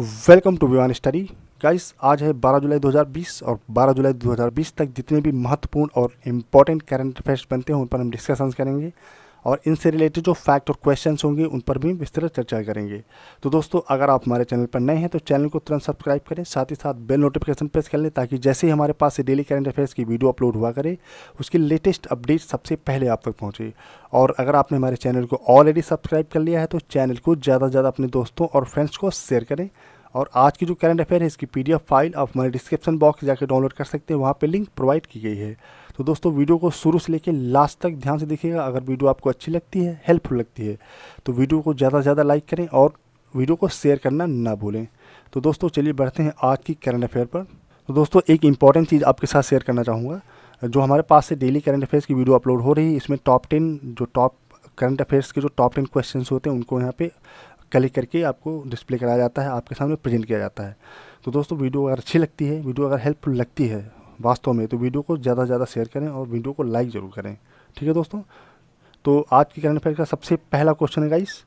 welcome to Vivan study guys आज है 12 जुलाई 2020 और 12 जुलाई 2020 तक जितने भी महत्वपूर्ण और इम्पॉर्टेंट करंट अफेयर्स बनते हैं उन पर हम डिस्कशंस करेंगे और इनसे रिलेटेड जो फैक्ट और क्वेश्चंस होंगे उन पर भी विस्तृत चर्चा करेंगे तो दोस्तों अगर आप हमारे चैनल पर नए हैं तो चैनल को तुरंत सब्सक्राइब करें साथ ही साथ बेल नोटिफिकेशन प्रेस कर लें ताकि जैसे ही हमारे पास डेली करंट अफेयर्स की वीडियो अपलोड हुआ करे उसकी लेटेस्ट अपडेट सबसे पहले आप तक पहुँचे और अगर आपने हमारे चैनल को ऑलरेडी सब्सक्राइब कर लिया है तो चैनल को ज़्यादा से ज़्यादा अपने दोस्तों और फ्रेंड्स को शेयर करें और आज की जो करंट अफेयर है इसकी पीडीएफ फाइल आप हमारे डिस्क्रिप्शन बॉक्स जाकर डाउनलोड कर सकते हैं वहाँ पे लिंक प्रोवाइड की गई है तो दोस्तों वीडियो को शुरू से लेकर लास्ट तक ध्यान से देखिएगा अगर वीडियो आपको अच्छी लगती है हेल्पफुल लगती है तो वीडियो को ज़्यादा से ज़्यादा लाइक करें और वीडियो को शेयर करना ना भूलें तो दोस्तों चलिए बढ़ते हैं आज की करंट अफेयर पर तो दोस्तों एक इंपॉर्टेंट चीज़ आपके साथ शेयर करना चाहूँगा जो हमारे पास से डेली करंट अफेयर्स की वीडियो अपलोड हो रही है इसमें टॉप टेन जो टॉप करंट अफेयर्स के जो टॉप टेन क्वेश्चन होते हैं उनको यहाँ पे क्लिक करके आपको डिस्प्ले कराया जाता है आपके सामने प्रेजेंट किया जाता है तो दोस्तों वीडियो अगर अच्छी लगती है वीडियो अगर हेल्पफुल लगती है वास्तव में तो वीडियो को ज़्यादा से ज़्यादा शेयर करें और वीडियो को लाइक ज़रूर करें ठीक है दोस्तों तो आज की करंट अफेयर का सबसे पहला क्वेश्चन है गाइस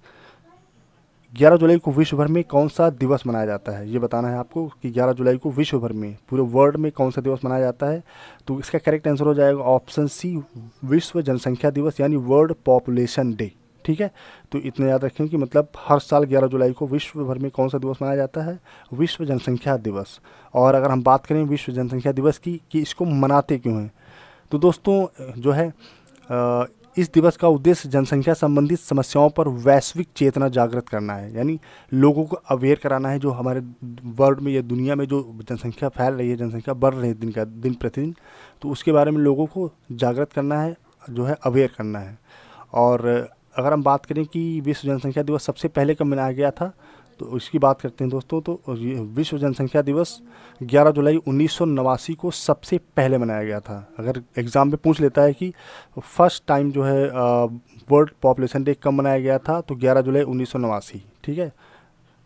ग्यारह जुलाई को विश्व भर में कौन सा दिवस मनाया जाता है ये बताना है आपको कि ग्यारह जुलाई को विश्व भर में पूरे वर्ल्ड में कौन सा दिवस मनाया जाता है तो इसका करेक्ट आंसर हो जाएगा ऑप्शन सी विश्व जनसंख्या दिवस यानी वर्ल्ड पॉपुलेशन डे ठीक है तो इतना याद रखें कि मतलब हर साल 11 जुलाई को विश्व भर में कौन सा दिवस मनाया जाता है विश्व जनसंख्या दिवस और अगर हम बात करें विश्व जनसंख्या दिवस की कि इसको मनाते क्यों हैं तो दोस्तों जो है इस दिवस का उद्देश्य जनसंख्या संबंधित समस्याओं पर वैश्विक चेतना जागृत करना है यानी लोगों को अवेयर कराना है जो हमारे वर्ल्ड में या दुनिया में जो जनसंख्या फैल रही है जनसंख्या बढ़ रही है दिन का दिन प्रतिदिन तो उसके बारे में लोगों को जागृत करना है जो है अवेयर करना है और अगर हम बात करें कि विश्व जनसंख्या दिवस सबसे पहले कब मनाया गया था तो इसकी बात करते हैं दोस्तों तो विश्व जनसंख्या दिवस 11 जुलाई उन्नीस को सबसे पहले मनाया गया था अगर एग्ज़ाम में पूछ लेता है कि फर्स्ट टाइम जो है वर्ल्ड पॉपुलेशन डे कब मनाया गया था तो 11 जुलाई उन्नीस ठीक है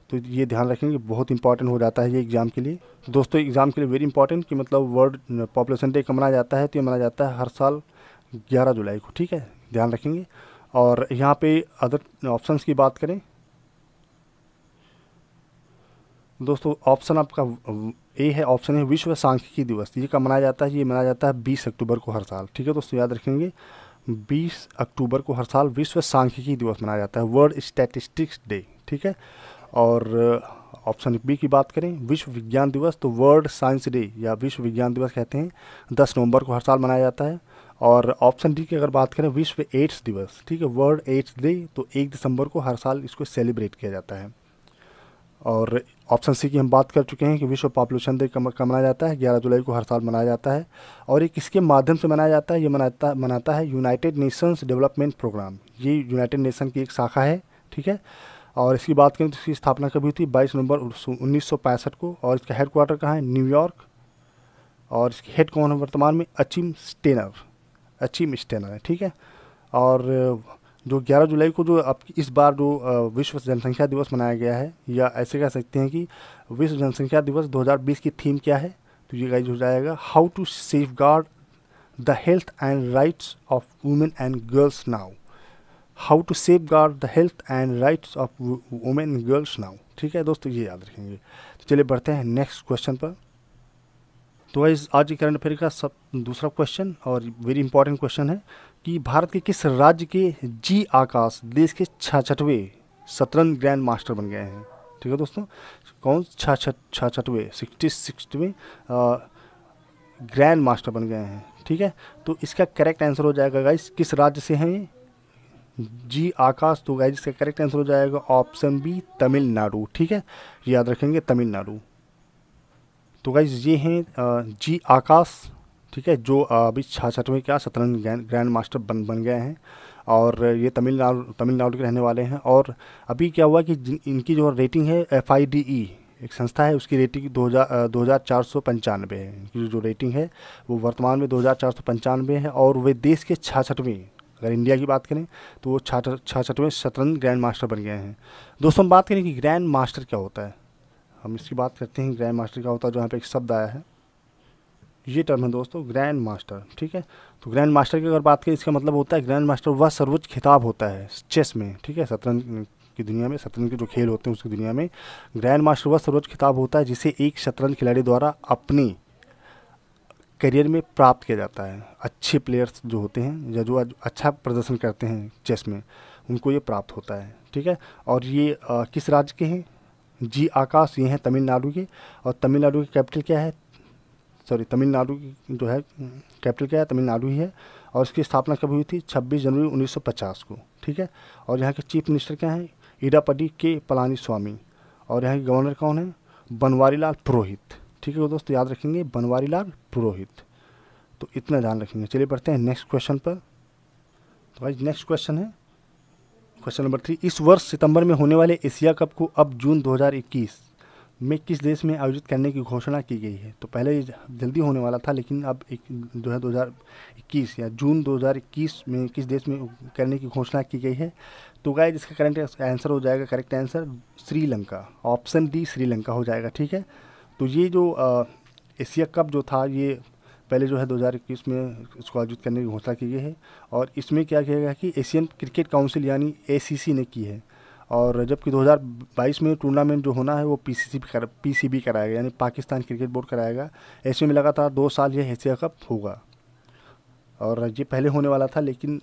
तो ये ध्यान रखेंगे बहुत इंपॉर्टेंट हो जाता है ये एग्ज़ाम के लिए तो दोस्तों एग्ज़ाम के लिए वेरी इंपॉर्टेंट कि मतलब वर्ल्ड पॉपुलेशन डे कब मनाया जाता है तो ये मनाया जाता है हर साल ग्यारह जुलाई को ठीक है ध्यान रखेंगे और यहाँ पे अदर ऑप्शंस की बात करें दोस्तों ऑप्शन आपका ए है ऑप्शन है विश्व सांख्यिकी दिवस ये कब मनाया जाता है ये मनाया जाता है बीस अक्टूबर को हर साल ठीक है दोस्तों याद रखेंगे बीस अक्टूबर को हर साल विश्व सांख्यिकी दिवस मनाया जाता है वर्ल्ड स्टैटिस्टिक्स डे ठीक है और ऑप्शन बी की बात करें विश्व विज्ञान दिवस तो वर्ल्ड साइंस डे या विश्व विज्ञान दिवस कहते हैं दस नवंबर को हर साल मनाया जाता है और ऑप्शन डी की अगर बात करें विश्व एड्स दिवस ठीक है वर्ल्ड एड्स डे तो एक दिसंबर को हर साल इसको सेलिब्रेट किया जाता है और ऑप्शन सी की हम बात कर चुके हैं कि विश्व पॉपुलेशन डे का मनाया जाता है 11 जुलाई को हर साल मनाया जाता है और ये किसके माध्यम से मनाया जाता है ये मनाता मनाता है यूनाइटेड नेशंस डेवलपमेंट प्रोग्राम ये यूनाइटेड नेशन की एक शाखा है ठीक है और इसकी बात करें तो इसकी स्थापना कभी थी बाईस नवंबर उन्नीस को और इसका हेडक्वार्टर कहाँ है न्यूयॉर्क और इसकी हेड कौन है वर्तमान में अचिम स्टेनर अच्छी मिस्टेनर है ठीक है और जो 11 जुलाई को जो अब इस बार जो विश्व जनसंख्या दिवस मनाया गया है या ऐसे कह सकते हैं कि विश्व जनसंख्या दिवस 2020 की थीम क्या है तो ये गाइज हो जाएगा how to safeguard the health and rights of women and girls now how to safeguard the health and rights of women girls now ठीक है दोस्तों ये याद रखेंगे तो चलिए बढ़ते हैं नेक्स्ट क्वेश्चन पर तो वाइज आज के करंट अफेयर का सब दूसरा क्वेश्चन और वेरी इंपॉर्टेंट क्वेश्चन है कि भारत के किस राज्य के जी आकाश देश के छाछठवें शतरंज ग्रैंड मास्टर बन गए हैं ठीक है दोस्तों कौन छाछठ छाछठवें सिक्सटी सिक्सवें ग्रैंड मास्टर बन गए हैं ठीक है तो इसका करेक्ट आंसर हो जाएगा गाइस किस राज्य से हैं ये जी आकाश तो गाइस इसका करेक्ट आंसर हो जाएगा ऑप्शन बी तमिलनाडु ठीक है याद रखेंगे तमिलनाडु तो गाइज ये हैं जी आकाश ठीक है जो अभी छाछठवें क्या शतरंज ग्रैंड मास्टर बन बन गए हैं और ये तमिलनाडु तमिलनाडु के रहने वाले हैं और अभी क्या हुआ कि जिन इनकी जो रेटिंग है एफ आई डी ई एक संस्था है उसकी रेटिंग दो हज़ार दो हज़ार चार सौ पंचानवे है इनकी जो रेटिंग है वो वर्तमान में दो हज़ार चार सौ पंचानवे है और वे देश के छाछठवें अगर इंडिया की बात करें तो वो छाछठवें शतरंज ग्रैंड मास्टर बन गए हैं दोस्तों हम बात करें कि ग्रैंड मास्टर क्या होता है हम इसकी बात करते हैं ग्रैंड मास्टर का होता है जो यहाँ पे एक शब्द आया है ये टर्म है दोस्तों ग्रैंड मास्टर ठीक है तो ग्रैंड मास्टर की अगर बात करें इसका मतलब होता है ग्रैंड मास्टर वह सर्वोच्च खिताब होता है चेस में ठीक है शतरंज की दुनिया में शतरंज के जो खेल होते हैं उसकी दुनिया में ग्रैंड मास्टर वह सर्वोच्च खिताब होता है जिसे एक शतरंज खिलाड़ी द्वारा अपनी करियर में प्राप्त किया जाता है अच्छे प्लेयर्स जो होते हैं या जो अच्छा प्रदर्शन करते हैं चेस में उनको ये प्राप्त होता है ठीक है और ये आ, किस राज्य के हैं जी आकाश ये हैं तमिलनाडु के और तमिलनाडु की कैपिटल क्या है सॉरी तमिलनाडु की जो है कैपिटल क्या है तमिलनाडु ही है और इसकी स्थापना कब हुई थी 26 जनवरी 1950 को ठीक है और यहाँ के चीफ मिनिस्टर क्या हैं इडापडी के पलानी स्वामी और यहाँ के गवर्नर कौन है बनवारी लाल पुरोहित ठीक है दोस्तों याद रखेंगे बनवारी लाल पुरोहित तो इतना ध्यान रखेंगे चलिए बढ़ते हैं नेक्स्ट क्वेश्चन पर तो भाई नेक्स्ट क्वेश्चन है क्वेश्चन नंबर थ्री इस वर्ष सितंबर में होने वाले एशिया कप को अब जून 2021 में किस देश में आयोजित करने की घोषणा की गई है तो पहले जल्दी होने वाला था लेकिन अब एक जो है दो या जून 2021 में किस देश में करने की घोषणा की गई है तो गाय इसका करेंट आंसर हो जाएगा correct answer Sri Lanka option D Sri Lanka हो जाएगा ठीक है तो ये जो एशिया कप जो था ये पहले जो है 2021 में इसको आयोजित करने की घोषणा की गई है और इसमें क्या किया गया कि एशियन क्रिकेट काउंसिल यानी ए ने की है और जबकि 2022 में टूर्नामेंट जो होना है वो पी सी कर पी सी कराएगा यानी पाकिस्तान क्रिकेट बोर्ड कराएगा ऐसे में लगातार दो साल यह एशिया कप होगा और ये पहले होने वाला था लेकिन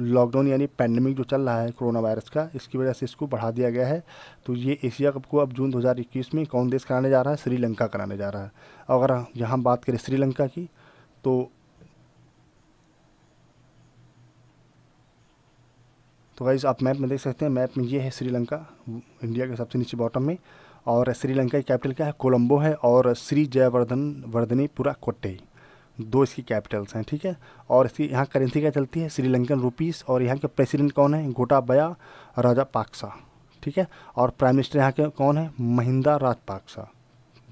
लॉकडाउन यानी पैंडमिक जो चल रहा है कोरोना वायरस का इसकी वजह से इसको बढ़ा दिया गया है तो ये एशिया कप को अब जून 2021 में कौन देश कराने जा रहा है श्रीलंका कराने जा रहा है अगर यहाँ बात करें श्रीलंका की तो तो गाइज आप मैप में देख सकते हैं मैप में ये है श्रीलंका इंडिया के सबसे नीचे बॉटम में और श्रीलंका की कैपिटल क्या है कोलंबो है और श्री जयवर्धन वर्धनी पूरा कोट्टई दो इसकी कैपिटल्स हैं ठीक है और इसकी यहाँ करेंसी क्या चलती है श्रीलंकन रुपीस और यहाँ के प्रेसिडेंट कौन है बया राजा पाक्सा ठीक है और प्राइम मिनिस्टर यहाँ के कौन है महिंदा राजपाक्सा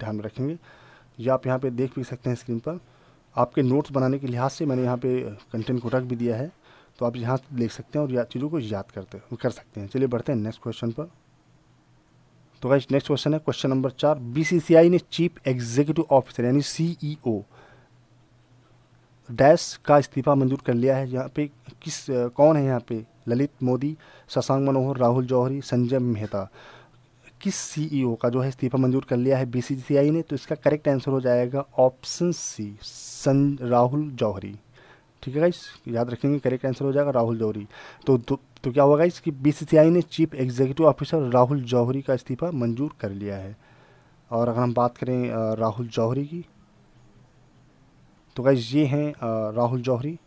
ध्यान में रखेंगे ये आप यहाँ पे देख भी सकते हैं स्क्रीन पर आपके नोट्स बनाने के लिहाज से मैंने यहाँ पे कंटेंट को रख भी दिया है तो आप यहाँ देख सकते हैं और या चीज़ों को याद करते कर सकते हैं चलिए बढ़ते हैं नेक्स्ट क्वेश्चन पर तो भाई नेक्स्ट क्वेश्चन है क्वेश्चन नंबर चार बी ने चीफ एग्जीक्यूटिव ऑफिसर यानी सी डैश का इस्तीफा मंजूर कर लिया है यहाँ पे किस कौन है यहाँ पे ललित मोदी शशांक मनोहर राहुल जौहरी संजय मेहता किस सीईओ e का जो है इस्तीफा मंजूर कर लिया है बीसीसीआई ने तो इसका करेक्ट आंसर हो जाएगा ऑप्शन सी सन राहुल जौहरी ठीक है गाइस याद रखेंगे करेक्ट आंसर हो जाएगा राहुल जौहरी तो दो, तो क्या होगा गाइस कि बीसीसीआई ने chief executive officer Rahul Johri का इस्तीफा मंजूर कर लिया है और अगर हम बात करें राहुल जौहरी की तो गैस ये हैं राहुल जौहरी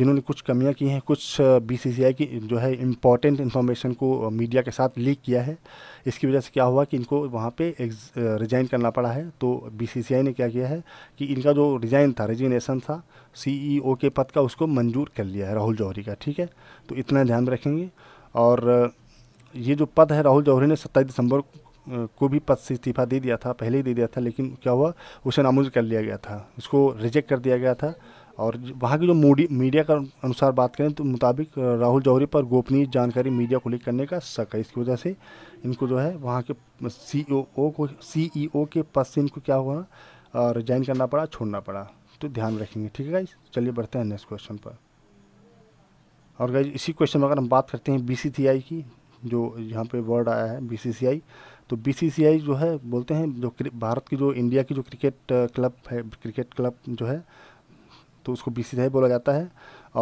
जिन्होंने कुछ कमियां की हैं कुछ बीसीसीआई की जो है इम्पॉर्टेंट इन्फॉर्मेशन को मीडिया के साथ लीक किया है इसकी वजह से क्या हुआ कि इनको वहाँ पे रिज़ाइन करना पड़ा है तो बीसीसीआई ने क्या किया है कि इनका जो रिज़ाइन था रेजिग्नेशन था सीईओ e के पद का उसको मंजूर कर लिया है राहुल जौहरी का ठीक है तो इतना ध्यान रखेंगे और ये जो पद है राहुल जौहरी ने सत्ताईस दिसंबर को भी पद से इस्तीफ़ा दे दिया था पहले ही दे दिया था लेकिन क्या हुआ उसे नामुज कर लिया गया था उसको रिजेक्ट कर दिया गया था और वहाँ की जो मोडी मीडिया का अनुसार बात करें तो मुताबिक राहुल जौहरी पर गोपनीय जानकारी मीडिया को लीक करने का शक है इसकी वजह से इनको जो है वहाँ के e ओ को ओ e के पद से इनको क्या हुआ रिजाइन करना पड़ा छोड़ना पड़ा तो ध्यान रखेंगे ठीक है गाइस चलिए बढ़ते हैं नेक्स्ट क्वेश्चन पर और गाइज इसी क्वेश्चन में अगर हम बात करते हैं बी की जो यहाँ पे वर्ड आया है बी तो बीसीसीआई जो है बोलते हैं जो भारत की जो इंडिया की जो क्रिकेट क्लब है क्रिकेट क्लब जो है तो उसको बीसीसीआई बोला जाता है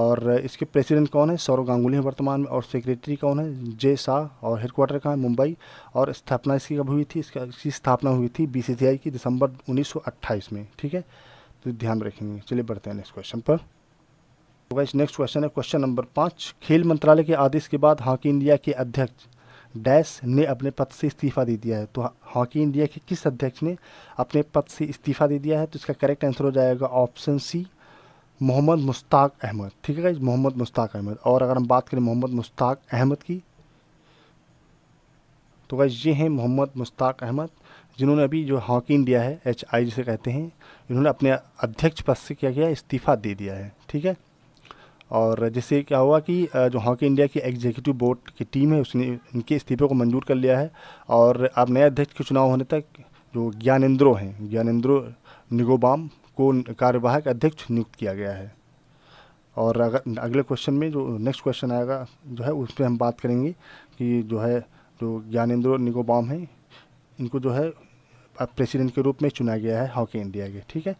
और इसके प्रेसिडेंट कौन है सौरव गांगुली हैं वर्तमान में और सेक्रेटरी कौन है जे शाह और हेडक्वार्टर कहाँ है मुंबई और स्थापना इसकी कब हुई थी इसका इसकी स्थापना हुई थी बी की दिसंबर उन्नीस में ठीक है तो ध्यान रखेंगे चलिए बढ़ते हैं नेक्स्ट क्वेश्चन पर तो नेक्स्ट क्वेश्चन है क्वेश्चन नंबर पाँच खेल मंत्रालय के आदेश के बाद हॉकी इंडिया के अध्यक्ष डैश ने अपने पद से इस्तीफा दे दिया है तो हॉकी इंडिया के किस अध्यक्ष ने अपने पद से इस्तीफा दे दिया है तो इसका करेक्ट आंसर हो जाएगा ऑप्शन सी मोहम्मद मुश्ताक अहमद ठीक है मोहम्मद मुश्ताक अहमद और अगर हम बात करें मोहम्मद मुश्ताक अहमद की तो भाई ये हैं मोहम्मद मुश्ताक अहमद जिन्होंने अभी जो हॉकी इंडिया है एच आई जिसे कहते हैं इन्होंने अपने अध्यक्ष पद से क्या किया इस्तीफ़ा दे दिया है ठीक है और जिससे क्या हुआ कि जो हॉकी इंडिया की एग्जीक्यूटिव बोर्ड की टीम है उसने इनके इस्तीफे को मंजूर कर लिया है और अब नए अध्यक्ष के चुनाव होने तक जो ज्ञानेंद्रो हैं ज्ञानेंद्रो निगोबाम को कार्यवाहक अध्यक्ष नियुक्त किया गया है और अगर अगले क्वेश्चन में जो नेक्स्ट क्वेश्चन आएगा जो है उस पर हम बात करेंगे कि जो है जो ज्ञानेंद्र निगोबाम हैं इनको जो है प्रेसिडेंट के रूप में चुना गया है हॉकी इंडिया के ठीक है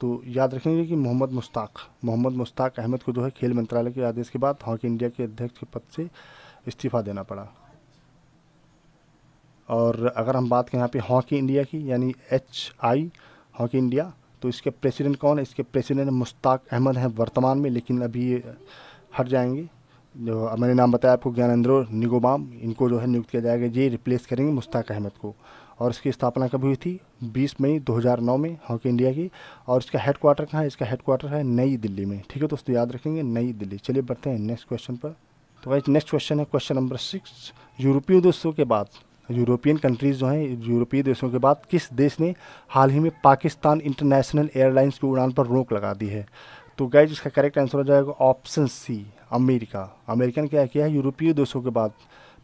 तो याद रखेंगे कि मोहम्मद मुश्ताक मोहम्मद मुश्ताक अहमद को जो है खेल मंत्रालय के आदेश के बाद हॉकी इंडिया के अध्यक्ष के पद से इस्तीफ़ा देना पड़ा और अगर हम बात करें यहाँ पे हॉकी इंडिया की यानी एच आई हॉकी इंडिया तो इसके प्रेसिडेंट कौन है इसके प्रेसिडेंट मुश्ताक अहमद हैं वर्तमान में लेकिन अभी हट जाएंगे जो मैंने नाम बताया आपको ज्ञानेंद्रो निगोबाम इनको जो है नियुक्त किया जाएगा ये रिप्लेस करेंगे मुश्ताक अहमद को और इसकी स्थापना कभी हुई थी 20 मई 2009 में हॉकी इंडिया की और इसका हेड क्वार्टर कहाँ है इसका हेड क्वार्टर है नई दिल्ली में ठीक है दोस्तों याद रखेंगे नई दिल्ली चलिए बढ़ते हैं नेक्स्ट क्वेश्चन पर तो भाई नेक्स्ट क्वेश्चन है क्वेश्चन नंबर सिक्स यूरोपीय देशों के बाद यूरोपियन कंट्रीज़ जो हैं यूरोपीय देशों के बाद किस देश ने हाल ही में पाकिस्तान इंटरनेशनल एयरलाइंस की उड़ान पर रोक लगा दी है तो गैज इसका करेक्ट आंसर हो जाएगा ऑप्शन सी अमेरिका अमेरिका ने क्या किया है यूरोपीय देशों के बाद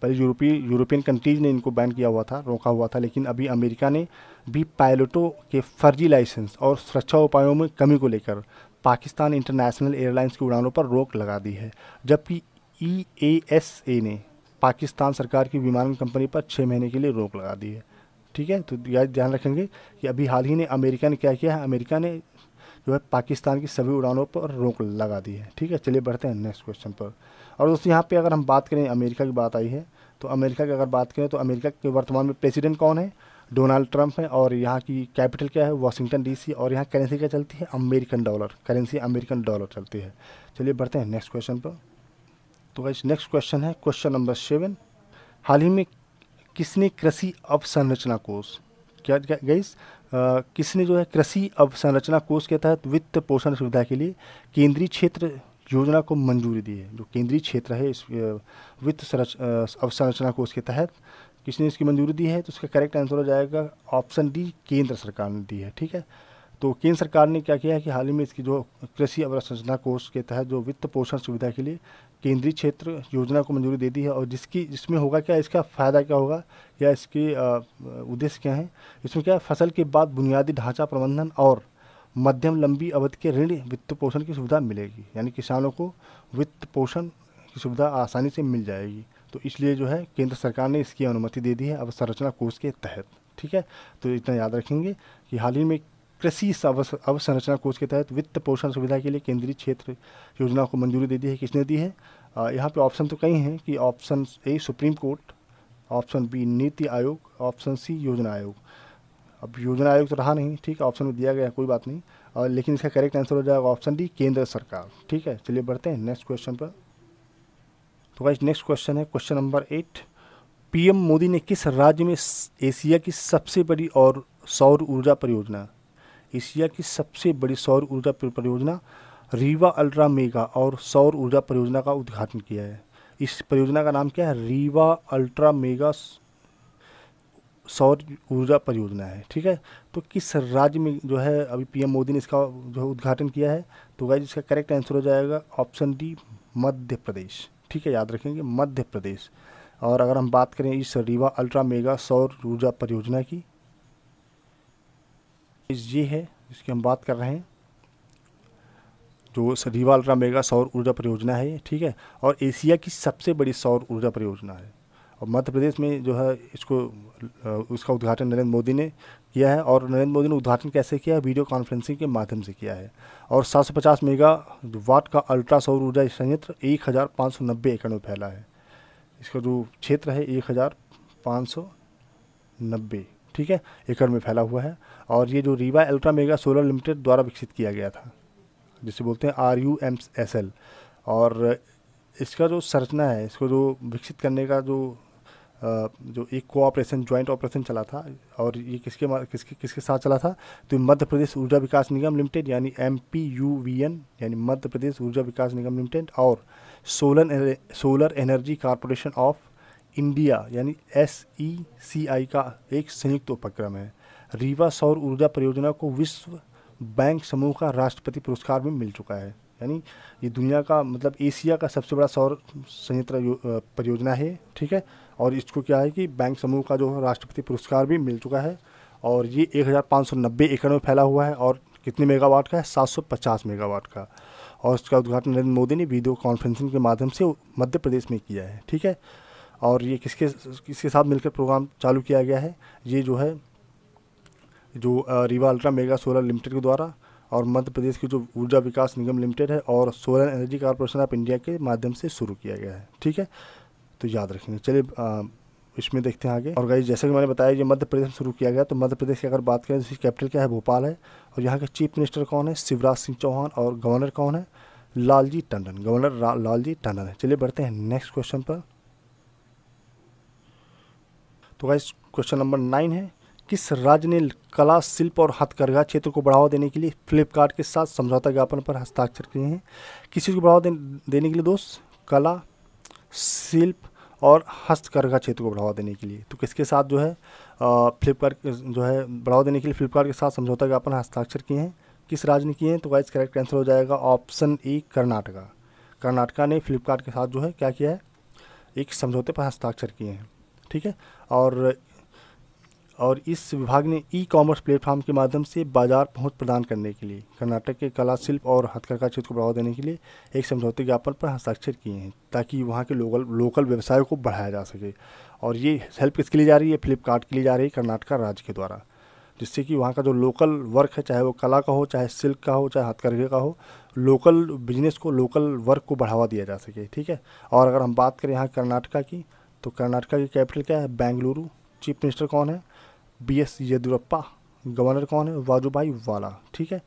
पहले यूरोपीय यूरोपियन कंट्रीज़ ने इनको बैन किया हुआ था रोका हुआ था लेकिन अभी अमेरिका ने भी पायलटों के फर्जी लाइसेंस और सुरक्षा उपायों में कमी को लेकर पाकिस्तान इंटरनेशनल एयरलाइंस की उड़ानों पर रोक लगा दी है जबकि ई ए एस ए ने पाकिस्तान सरकार की विमान कंपनी पर छः महीने के लिए रोक लगा दी है ठीक है तो ध्यान रखेंगे कि अभी हाल ही ने अमेरिका ने क्या किया है अमेरिका ने जो है पाकिस्तान की सभी उड़ानों पर रोक लगा दी है ठीक है चलिए बढ़ते हैं नेक्स्ट क्वेश्चन पर और दोस्तों यहाँ पे अगर हम बात करें अमेरिका की बात आई है तो अमेरिका की अगर बात करें तो अमेरिका के वर्तमान में प्रेसिडेंट कौन है डोनाल्ड ट्रंप है और यहाँ की कैपिटल क्या है वाशिंगटन डीसी और यहाँ करेंसी क्या चलती है American dollar currency American dollar चलती है चलिए बढ़ते हैं नेक्स्ट क्वेश्चन पर तो गाइस नेक्स्ट क्वेश्चन है क्वेश्चन नंबर सेवन हाल ही में किसने कृषि अवसंरचना कोष क्या गई किसने जो है कृषि अवसंरचना कोष के तहत वित्त पोषण सुविधा के लिए केंद्रीय क्षेत्र योजना को मंजूरी दी है जो केंद्रीय क्षेत्र है इस वित्त संरच अवसंरचना कोष के तहत किसने इसकी मंजूरी दी है तो उसका करेक्ट आंसर हो जाएगा ऑप्शन डी केंद्र सरकार ने दी है ठीक है तो केंद्र सरकार ने क्या किया है कि हाल ही में इसकी जो कृषि अवसंरचना कोष के तहत जो वित्त पोषण सुविधा के लिए केंद्रीय क्षेत्र योजना को मंजूरी दे दी है और जिसकी जिसमें होगा क्या इसका फ़ायदा क्या होगा या इसके उद्देश्य क्या है इसमें क्या है फसल के बाद बुनियादी ढांचा प्रबंधन और मध्यम लंबी अवधि के ऋण वित्त पोषण की सुविधा मिलेगी यानी किसानों को वित्त पोषण की सुविधा आसानी से मिल जाएगी तो इसलिए जो है केंद्र सरकार ने इसकी अनुमति दे दी है अवसंरचना कोष के तहत ठीक है तो इतना याद रखेंगे कि हाल ही में कृषि अवसंरचना कोष के तहत वित्त पोषण सुविधा के लिए केंद्रीय क्षेत्र योजना को मंजूरी दे दी है किसने दी है यहाँ पे ऑप्शन तो कई हैं कि option A supreme court option B NITI Aayog option C योजना आयोग अब योजना आयोग तो रहा नहीं ठीक है ऑप्शन में तो दिया गया कोई बात नहीं और लेकिन इसका करेक्ट आंसर हो जाएगा ऑप्शन डी केंद्र सरकार ठीक है चलिए बढ़ते हैं नेक्स्ट क्वेश्चन पर तो भाई नेक्स्ट क्वेश्चन है question number eight PM Modi ने किस राज्य में एशिया की सबसे बड़ी और सौर ऊर्जा परियोजना एशिया की सबसे बड़ी सौर ऊर्जा परियोजना रीवा अल्ट्रा मेगा और सौर ऊर्जा परियोजना का उद्घाटन किया है इस परियोजना का नाम क्या है रीवा अल्ट्रा मेगा सौर ऊर्जा परियोजना है ठीक है तो किस राज्य में जो है अभी पीएम मोदी ने इसका जो है उद्घाटन किया है तो गाइज इसका करेक्ट आंसर हो जाएगा ऑप्शन डी मध्य प्रदेश ठीक है याद रखेंगे मध्य प्रदेश और अगर हम बात करें इस रीवा अल्ट्रा मेगा सौर ऊर्जा परियोजना की ये है जिसकी हम बात कर रहे हैं जो रीवा अल्ट्रा मेगा सौर ऊर्जा परियोजना है ठीक है और एशिया की सबसे बड़ी सौर ऊर्जा परियोजना है और मध्य प्रदेश में जो है इसको उसका उद्घाटन नरेंद्र मोदी ने किया है और नरेंद्र मोदी ने उद्घाटन कैसे किया है वीडियो कॉन्फ्रेंसिंग के माध्यम से किया है और 750 मेगा वाट का अल्ट्रा सौर ऊर्जा संयंत्र नब्बे एकड़ में फैला है इसका जो क्षेत्र है नब्बे ठीक है एकड़ में फैला हुआ है और ये जो Rewa ultra mega solar limited द्वारा विकसित किया गया था जिसे बोलते हैं R U M S L और इसका जो संरचना है इसको जो विकसित करने का जो जो एक कोऑपरेशन ज्वाइंट ऑपरेशन चला था और ये किसके किसके किसके साथ चला था तो मध्य प्रदेश ऊर्जा विकास निगम लिमिटेड यानी M P U V N यानी मध्य प्रदेश ऊर्जा विकास निगम लिमिटेड और solar solar energy corporation of India यानी एस ई सी आई का एक संयुक्त उपक्रम है रीवा सौर ऊर्जा परियोजना को विश्व बैंक समूह का राष्ट्रपति पुरस्कार भी मिल चुका है यानी ये दुनिया का मतलब एशिया का सबसे बड़ा सौर संयंत्र परियोजना है ठीक है और इसको क्या है कि बैंक समूह का जो राष्ट्रपति पुरस्कार भी मिल चुका है और ये एक हज़ार पाँच सौ नब्बे एकड़ में फैला हुआ है और कितने मेगावाट का है सात सौ पचास मेगावाट का और इसका उद्घाटन नरेंद्र मोदी ने वीडियो कॉन्फ्रेंसिंग के माध्यम से मध्य प्रदेश में किया है ठीक है और ये किसके किसके साथ मिलकर प्रोग्राम चालू किया गया है ये जो है जो Rewa ultra mega solar limited के द्वारा और मध्य प्रदेश की जो ऊर्जा विकास निगम लिमिटेड है और solar energy corporation of India के माध्यम से शुरू किया गया है ठीक है तो याद रखेंगे चलिए इसमें देखते हैं आगे और गाइज जैसा कि मैंने बताया ये मध्य प्रदेश में शुरू किया गया तो मध्य प्रदेश की अगर बात करें तो इसकी कैपिटल क्या है भोपाल है और यहाँ के चीफ मिनिस्टर कौन है शिवराज सिंह चौहान और गवर्नर कौन है लालजी टंडन गवर्नर लालजी टंडन है चलिए बढ़ते हैं नेक्स्ट क्वेश्चन पर तो गाइज क्वेश्चन नंबर नाइन है किस राज्य ने कला शिल्प और हथकरघा क्षेत्र को बढ़ावा देने के लिए फ्लिपकार्ट के साथ समझौता ज्ञापन पर हस्ताक्षर किए हैं किस चीज़ को बढ़ावा देने के लिए दोस्त कला शिल्प और का क्षेत्र को बढ़ावा देने के लिए तो किसके साथ जो है फ्लिपकार्ट जो है बढ़ावा देने के लिए फ्लिपकार्ट के साथ समझौता ज्ञापन हस्ताक्षर किए हैं किस राज्य ने किए हैं तो वाइज करेक्ट आंसर हो जाएगा ऑप्शन ई कर्नाटका कर्नाटका ने फ्लिपकार्ट के साथ जो है क्या किया है एक समझौते पर हस्ताक्षर किए हैं ठीक है और और इस विभाग ने ई कॉमर्स प्लेटफॉर्म के माध्यम से बाजार पहुंच प्रदान करने के लिए कर्नाटक के कला शिल्प और हथकरघा क्षेत्र को बढ़ावा देने के लिए एक समझौते ज्ञापन पर हस्ताक्षर किए हैं ताकि वहाँ के लोकल लोकल व्यवसायों को बढ़ाया जा सके और ये हेल्प किसके लिए जा रही है फ्लिपकार्ट के लिए जा रही है कर्नाटका राज्य के द्वारा जिससे कि वहाँ का जो लोकल वर्क है चाहे वो कला का हो चाहे सिल्क का हो चाहे हथकरघे का हो लोकल बिजनेस को लोकल वर्क को बढ़ावा दिया जा सके ठीक है और अगर हम बात करें यहाँ कर्नाटका की तो कर्नाटका की कैपिटल क्या है बेंगलुरु चीफ मिनिस्टर कौन है बी एस येदियुरप्पा गवर्नर कौन है वाजुभाई वाला ठीक है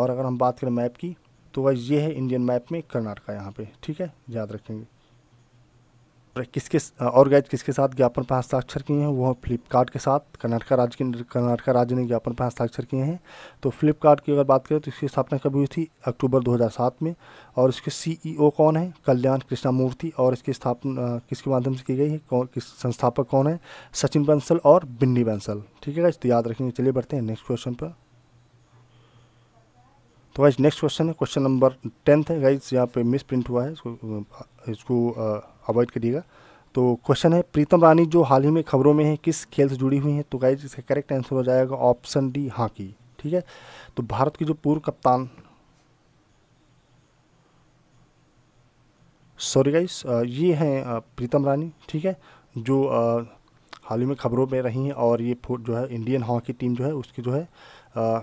और अगर हम बात करें मैप की तो वह ये है इंडियन मैप में कर्नाटका यहाँ पे ठीक है याद रखेंगे किसके और गैज किसके साथ ज्ञापन पर हस्ताक्षर किए हैं वो फ्लिपकार्ट के साथ कर्नाटका राज्य के कर्नाटका राज्य ने ज्ञापन पर हस्ताक्षर किए हैं तो फ्लिपकार्ट की अगर बात करें तो इसकी स्थापना कभी हुई थी अक्टूबर 2007 में और इसके सीईओ e कौन है कल्याण कृष्णामूर्ति और इसकी स्थापना किसके माध्यम से की गई है कौन किस संस्थापक कौन है सचिन बंसल और बिन्नी बंसल ठीक है तो याद रखेंगे चलिए बढ़ते हैं नेक्स्ट क्वेश्चन पर तो वाइज नेक्स्ट क्वेश्चन है क्वेश्चन नंबर टेंथ है गाइज यहाँ पे मिस प्रिंट हुआ है इसको इसको अवॉइड करिएगा तो क्वेश्चन है प्रीतम रानी जो हाल ही में खबरों में है किस खेल से जुड़ी हुई हैं तो गाइज इसका करेक्ट आंसर हो जाएगा ऑप्शन डी हॉकी ठीक है तो भारत की जो पूर्व कप्तान सॉरी गाइस ये हैं प्रीतम रानी ठीक है जो हाल ही में खबरों में रही हैं और ये जो है इंडियन हॉकी टीम जो है उसकी जो है आ,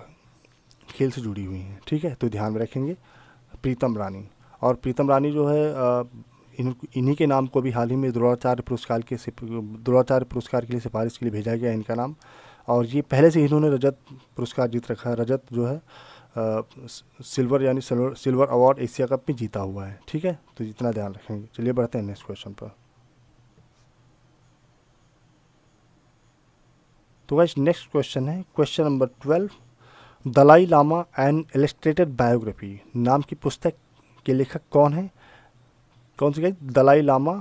खेल से जुड़ी हुई हैं ठीक है तो ध्यान में रखेंगे प्रीतम रानी और प्रीतम रानी जो है आ, इन इन्हीं के नाम को भी हाल ही में द्रोणाचार्य पुरस्कार के द्रोणाचार्य पुरस्कार के लिए सिफारिश के लिए भेजा गया इनका नाम और ये पहले से इन्होंने रजत पुरस्कार जीत रखा है रजत जो है आ, सिल्वर यानी silver silver award Asia cup में जीता हुआ है ठीक है तो इतना ध्यान रखेंगे चलिए बढ़ते हैं नेक्स्ट क्वेश्चन पर तो वाइज नेक्स्ट क्वेश्चन है question number twelve Dalai Lama and illustrated biography नाम की पुस्तक के लेखक कौन है कौन सी गई Dalai Lama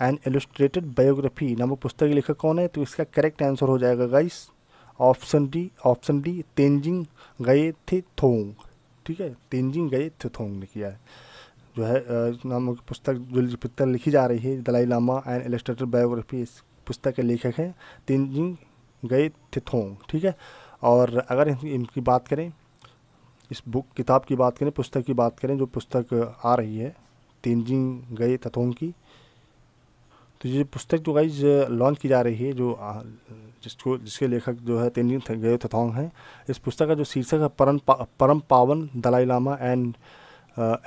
and illustrated biography नामक पुस्तक के लेखक कौन है तो इसका करेक्ट आंसर हो जाएगा guys option D option D Tenzing गए थे थोंग ठीक है तेंजिंग गए थे थोंग ने किया है जो है नामक पुस्तक जो पुस्तक लिखी जा रही है Dalai Lama and illustrated biography इस पुस्तक के लेखक हैं तेंजिंग गए थे थोंग ठीक है और अगर इनकी बात करें इस बुक किताब की बात करें पुस्तक की बात करें जो पुस्तक आ रही है तेंजिंग गए तथोंग की तो ये पुस्तक जो गाइज लॉन्च की जा रही है जो जिसको जिसके लेखक जो है तेंजिंग गए तथोंग हैं इस पुस्तक का जो शीर्षक है परम पा, परम पावन Dalai Lama and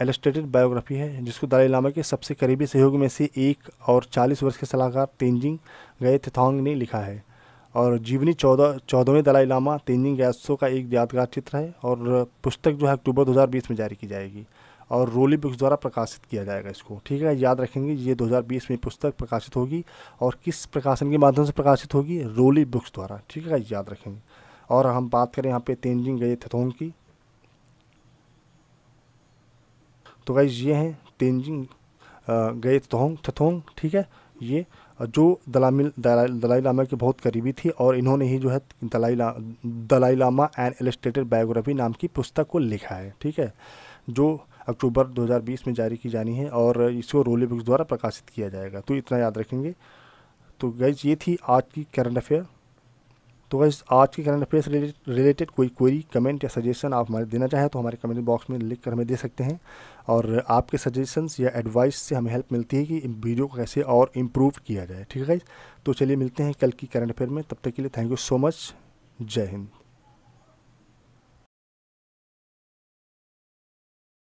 illustrated biography है जिसको दलाई लामा के सबसे करीबी सहयोगी में से एक और 40 वर्ष के सलाहकार तेंजिंग गए तथोंग ने लिखा है और जीवनी चौदह चौदहवें दलाई लामा तेंजिंग गैसो का एक यादगार चित्र है और पुस्तक जो है अक्टूबर 2020 में जारी की जाएगी और रोली बुक्स द्वारा प्रकाशित किया जाएगा इसको ठीक है याद रखेंगे ये 2020 में पुस्तक प्रकाशित होगी और किस प्रकाशन के माध्यम से प्रकाशित होगी रोली बुक्स द्वारा ठीक है याद रखेंगे और हम बात करें यहाँ पे तेंजिंग गए थथोंग की तो भाई तो ये हैं तेंजिंग गए थथोंग थथोंग ठीक है ये जो दलामिल दला, दलाई लामा के बहुत करीबी थी और इन्होंने ही जो है दलाई ला Dalai Lama and illustrated biography नाम की पुस्तक को लिखा है ठीक है जो अक्टूबर 2020 में जारी की जानी है और इसको रोली बुक्स द्वारा प्रकाशित किया जाएगा तो इतना याद रखेंगे तो गैज ये थी आज की करंट अफेयर तो गैस आज के करंट अफेयर से रिलेटेड कोई क्वेरी कमेंट या सजेशन आप हमारे देना चाहें तो हमारे कमेंट बॉक्स में लिख कर हमें दे सकते हैं और आपके सजेशंस या एडवाइस से हमें हेल्प मिलती है कि वीडियो को कैसे और इम्प्रूव किया जाए ठीक है गाइज तो चलिए मिलते हैं कल की करंट अफेयर में तब तक के लिए थैंक यू सो मच जय हिंद